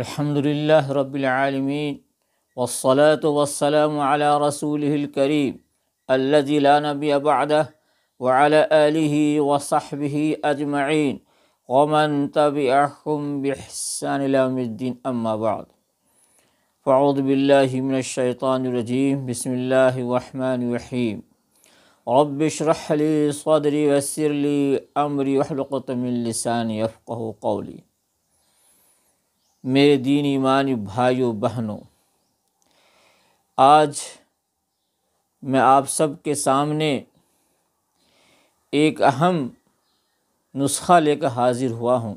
الحمد لله رب العالمين والصلاة والسلام على رسوله الكريم الذي لا نبي بعده وعلى آله وصحبه أجمعين ومن تبعهم بإحسان إلى يوم الدين أما بعد فأعوذ بالله من الشيطان الرجيم بسم الله الرحمن الرحيم رب اشرح لي صدري ويسر لي أمري واحلق من لساني يفقه قولي मेरे दीन ईमानी भाइयों बहनों आज मैं आप सब के सामने एक अहम नुस्खा लेकर हाज़िर हुआ हूँ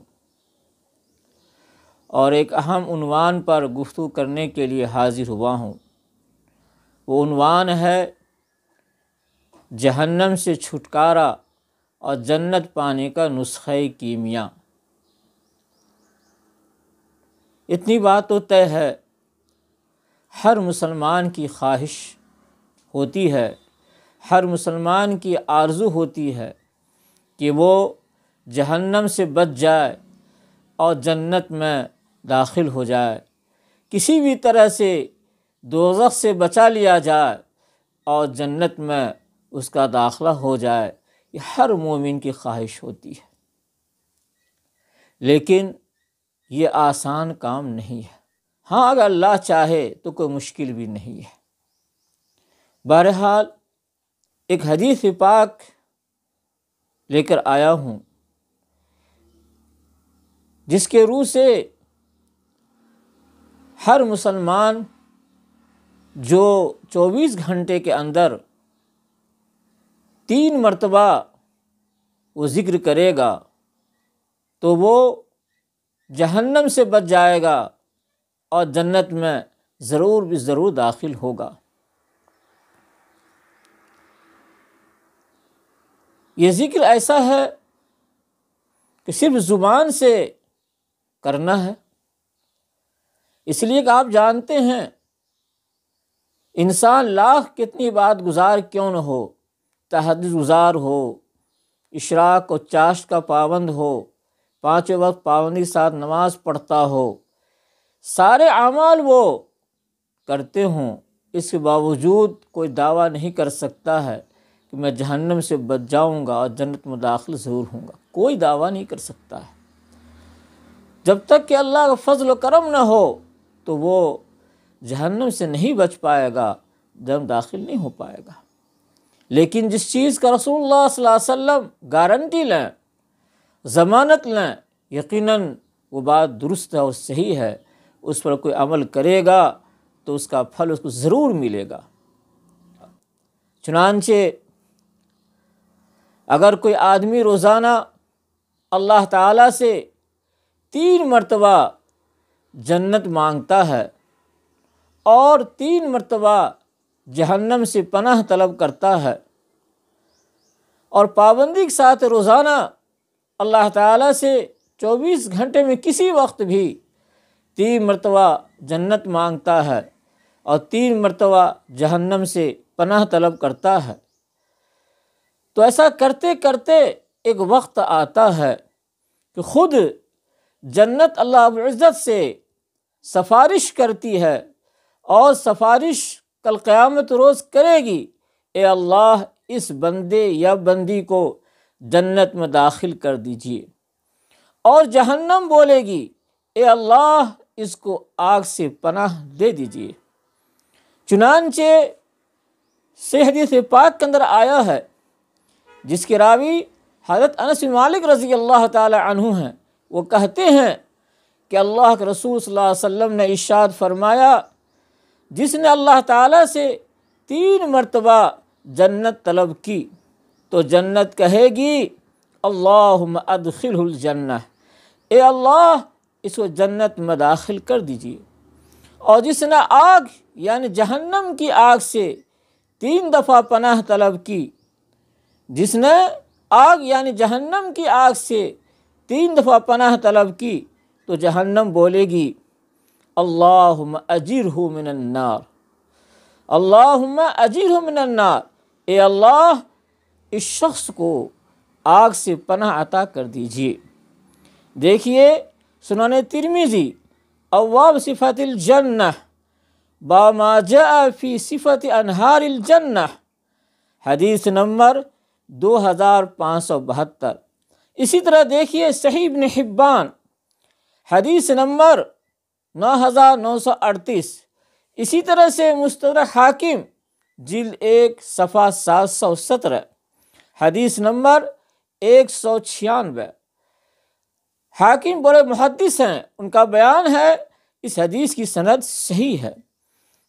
और एक अहम उनवान पर गुफ्तु करने के लिए हाज़िर हुआ हूँ वो उनवान है जहन्नम से छुटकारा और जन्नत पाने का नुस्खे कीमिया इतनी बात तो तय है हर मुसलमान की ख्वाहिश होती है हर मुसलमान की आर्ज़ू होती है कि वो जहन्नम से बच जाए और जन्नत में दाखिल हो जाए किसी भी तरह से दोजख से बचा लिया जाए और जन्नत में उसका दाखला हो जाए ये हर मोमिन की ख्वाहिश होती है लेकिन ये आसान काम नहीं है हाँ अगर अल्लाह चाहे तो कोई मुश्किल भी नहीं है बहरहाल एक हदीस पाक लेकर आया हूँ जिसके रू से हर मुसलमान जो 24 घंटे के अंदर तीन मरतबा वो ज़िक्र करेगा तो वो जहन्नम से बच जाएगा और जन्नत में ज़रूर भी ज़रूर दाखिल होगा ये ज़िक्र ऐसा है कि सिर्फ ज़ुबान से करना है इसलिए कि आप जानते हैं इंसान लाख कितनी बात गुजार क्यों न हो तहद गुजार हो इशराक और चाश का पाबंद हो पाँचों वक्त पाबंदी साथ नमाज पढ़ता हो सारे अमाल वो करते हों इसके बावजूद कोई दावा नहीं कर सकता है कि मैं जहन्नम से बच जाऊँगा और जन्नत में दाखिल ज़रूर हूँ कोई दावा नहीं कर सकता है जब तक कि अल्लाह का फजल करम न हो तो वो जहन्नम से नहीं बच पाएगा जन्म दाखिल नहीं हो पाएगा लेकिन जिस चीज़ का रसूल सल्लल्लाहु अलैहि वसल्लम गारंटी लें ज़मानत लें यकीनन वो बात दुरुस्त है और सही है उस पर कोई अमल करेगा तो उसका फल उसको ज़रूर मिलेगा चुनानचे अगर कोई आदमी रोज़ाना अल्लाह ताला से तीन मरतबा जन्नत मांगता है और तीन मरतबा जहन्नम से पनाह तलब करता है और पाबंदी के साथ रोज़ाना अल्लाह ताला से 24 घंटे में किसी वक्त भी तीन मरतबा जन्नत मांगता है और तीन मरतबा जहन्नम से पनाह तलब करता है तो ऐसा करते करते एक वक्त आता है कि ख़ुद जन्नत अल्लाह इज़्ज़त से सफारिश करती है और सफारिश कल क़यामत रोज़ करेगी ए अल्लाह इस बंदे या बंदी को जन्नत में दाखिल कर दीजिए और जहन्नम बोलेगी ए अल्लाह इसको आग से पनाह दे दीजिए चुनानचे से हदीस पाक के अंदर आया है जिसके रावी हज़रत अनस मालिक रज़ी अल्लाह तु हैं वो कहते हैं कि अल्लाह के रसूल सल्लल्लाहु अलैहि वसल्लम ने इशाद फरमाया जिसने अल्लाह ताला से तीन मरतबा जन्नत तलब की तो जन्नत कहेगी अल्लाह ए अल्लाह इसको जन्नत में दाखिल कर दीजिए और जिसने आग यानि जहन्नम की आग से तीन दफ़ा पनाह तलब की जिसने आग यानि जहन्नम की आग से तीन दफ़ा पनाह तलब की तो जहन्नम बोलेगी अल्लाह अजीर मिनन्नार अल्लाह अजीर मिनन्नार ए अल्लाह इस शख्स को आग से पनाह अता कर दीजिए देखिए सुनान तिरमिजी अवाब सिफ़तिल जन्ना बामाजा फ़ी सिफ़त अनहारिल जन्नह हदीस नंबर दो हज़ार पाँच सौ बहत्तर इसी तरह देखिए सहीब हिब्बान हदीस नंबर नौ हज़ार नौ सौ अड़तीस इसी तरह से मुस्तर हाकिम जिल एक सफ़ा सात सौ सत्रह हदीस नंबर एक सौ छियानवे हाकिम बड़े मुहदस हैं उनका बयान है इस हदीस की सनद सही है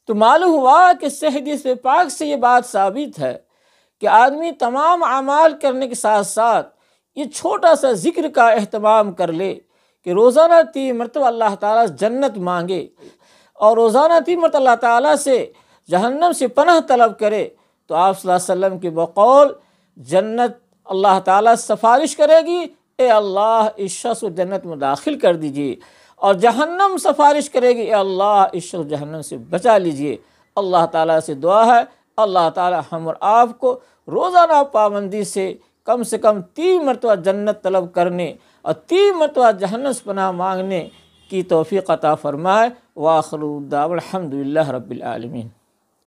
तो मालूम हुआ कि हदीस पाक से ये बात साबित है कि आदमी तमाम अमाल करने के साथ साथ ये छोटा सा जिक्र का अहतमाम कर ले कि रोज़ाना ती मरतब अल्लाह ताला जन्नत मांगे और रोज़ाना ती मरतब अल्लाह ताला से जहन्नम से पनह तलब करे तो आप वसल्लम के बकौल जन्नत अल्लाह ताला सफारिश करेगी ए अल्लाह इस शख्स को जन्नत में दाखिल कर दीजिए और जहन्नम सफारिश करेगी ए अल्लाह इस शख्स जहन्नम से बचा लीजिए अल्लाह ताला से दुआ है अल्लाह ताला हम और आप को रोज़ाना पाबंदी से कम से कम तीन मरतबा जन्नत तलब करने और तीन मरतबा जहन्नस पना मांगने की तोफ़ी अता फ़रमाए वाखरुद्दाबलहमदिल्ला रबालमीन